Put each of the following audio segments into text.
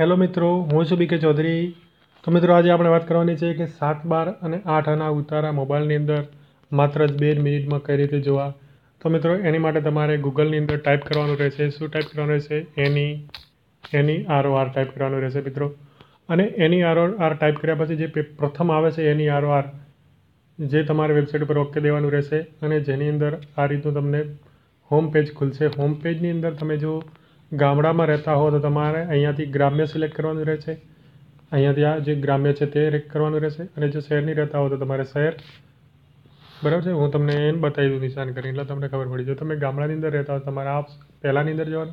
hello મિત્રો હું છું બીકે ચૌધરી તો મિત્રો આજે આપણે વાત કરવાની છે કે સાત બાર અને આઠ આના ઉતારા મોબાઈલની અંદર માત્ર જ બે મિનિટમાં કઈ રીતે જોવા તો મિત્રો એની માટે તમારે ગૂગલની અંદર ટાઈપ કરવાનું રહેશે શું ટાઈપ કરવાનું રહેશે એની એની આર આર ટાઈપ કરવાનું રહેશે મિત્રો અને એની આર આર ટાઈપ કર્યા પછી જે પ્રથમ આવે છે એની આર આર જે તમારે વેબસાઇટ ઉપર ઓકે દેવાનું રહેશે અને જેની અંદર આ રીતનું તમને હોમ પેજ ખુલશે હોમ પેજની અંદર તમે જો ગામડામાં રહેતા હો તો તમારે અહીંયાથી ગ્રામ્ય સિલેક્ટ કરવાનું રહેશે અહીંયાથી આ જે ગ્રામ્ય છે તે કરવાનું રહેશે અને જો શહેરની રહેતા હો તો તમારે શહેર બરાબર છે હું તમને એમ બતાવી દઉં નિશાન કરીને એટલે તમને ખબર પડી જો તમે ગામડાની અંદર રહેતા હો તમારે આ પહેલાંની અંદર જવાનું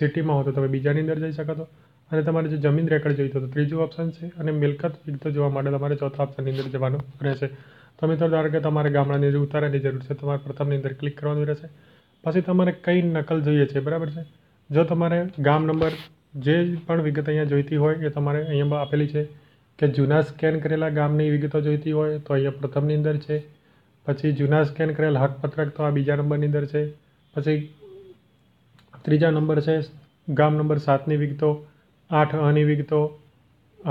સિટીમાં હો તો તમે બીજાની અંદર જઈ શકો છો અને તમારે જો જમીન રેકર્ડ જોઈતો તો ત્રીજું ઓપ્શન છે અને મિલકત વિગતો જોવા માટે તમારે ચોથા ઓપ્શનની અંદર જવાનું રહેશે તમે તો ધારો કે તમારે ગામડાની અંદર ઉતારવાની જરૂર છે તમારે પ્રથમની અંદર ક્લિક કરવાનું રહેશે પછી તમારે કઈ નકલ જોઈએ છે બરાબર છે જો તમારે ગામ નંબર જે પણ વિગત અહીંયા જોઈતી હોય એ તમારે અહીંયા આપેલી છે કે જૂના સ્કેન કરેલા ગામની વિગતો જોઈતી હોય તો અહીંયા પ્રથમની અંદર છે પછી જૂના સ્કેન કરેલ હકપત્રક તો આ બીજા નંબરની અંદર છે પછી ત્રીજા નંબર છે ગામ નંબર સાતની વિગતો આઠ અની વિગતો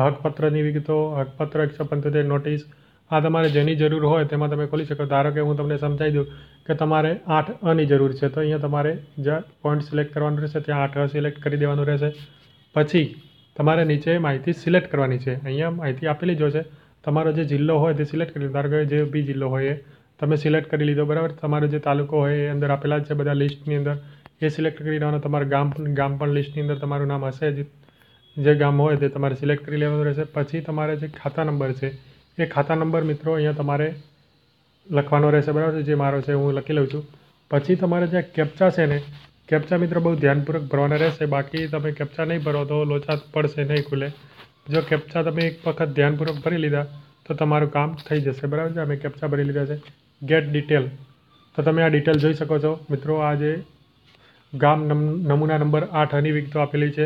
હકપત્રની વિગતો હકપત્રક એકસો પંચોતેર નોટિસ આ તમારે જેની જરૂર હોય તેમાં તમે ખોલી શકો ધારો કે હું તમને સમજાવી દઉં કે તમારે આઠ અની જરૂર છે તો અહીંયા તમારે જ્યાં પોઈન્ટ સિલેક્ટ કરવાનું રહેશે ત્યાં આઠ અ સિલેક્ટ કરી દેવાનું રહેશે પછી તમારે નીચે માહિતી સિલેક્ટ કરવાની છે અહીંયા માહિતી આપેલી જ છે તમારો જે જિલ્લો હોય તે સિલેક્ટ કરી ધારો કે જે બી જિલ્લો હોય એ તમે સિલેક્ટ કરી લીધો બરાબર તમારો જે તાલુકો હોય એ અંદર આપેલા છે બધા લિસ્ટની અંદર એ સિલેક્ટ કરી લેવાનો તમારું ગામ ગામ પણ લિસ્ટની અંદર તમારું નામ હશે જે ગામ હોય તે તમારે સિલેક્ટ કરી લેવાનું રહેશે પછી તમારે જે ખાતા નંબર છે એ ખાતા નંબર મિત્રો અહીંયા તમારે લખવાનો રહેશે બરાબર છે જે મારો છે હું લખી લઉં છું પછી તમારે જે કેપ્ચા છે ને કેપ્ચા મિત્રો બહુ ધ્યાનપૂર્વક ભરવાના રહેશે બાકી તમે કેપ્ચા નહીં ભરો તો લોચા પડશે નહીં ખુલે જો કેપ્ચા તમે એક વખત ધ્યાનપૂર્વક ભરી લીધા તો તમારું કામ થઈ જશે બરાબર છે અમે કેપ્ચા ભરી લીધા છે ગેટ ડિટેલ તો તમે આ ડિટેલ જોઈ શકો છો મિત્રો આ જે ગામ નમૂના નંબર આઠ અની વિગતો આપેલી છે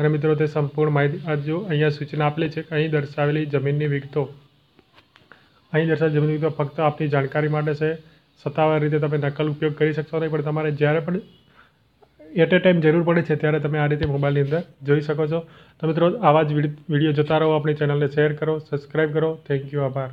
અને મિત્રો તે સંપૂર્ણ માહિતી આ જો અહીંયા સૂચના આપેલી છે અહીં દર્શાવેલી જમીનની વિગતો અહીં દર્શાવેલ જમીન વિગતો ફક્ત આપની જાણકારી માટે છે સત્તાવાર રીતે તમે નકલ ઉપયોગ કરી શકશો નહીં પણ તમારે જ્યારે પણ એટ એ ટાઈમ જરૂર પડે છે ત્યારે તમે આ રીતે મોબાઈલની અંદર જોઈ શકો છો તો મિત્રો આવા જ વિડીયો જોતા રહો આપણી ચેનલને શેર કરો સબસ્ક્રાઈબ કરો થેન્ક યુ આભાર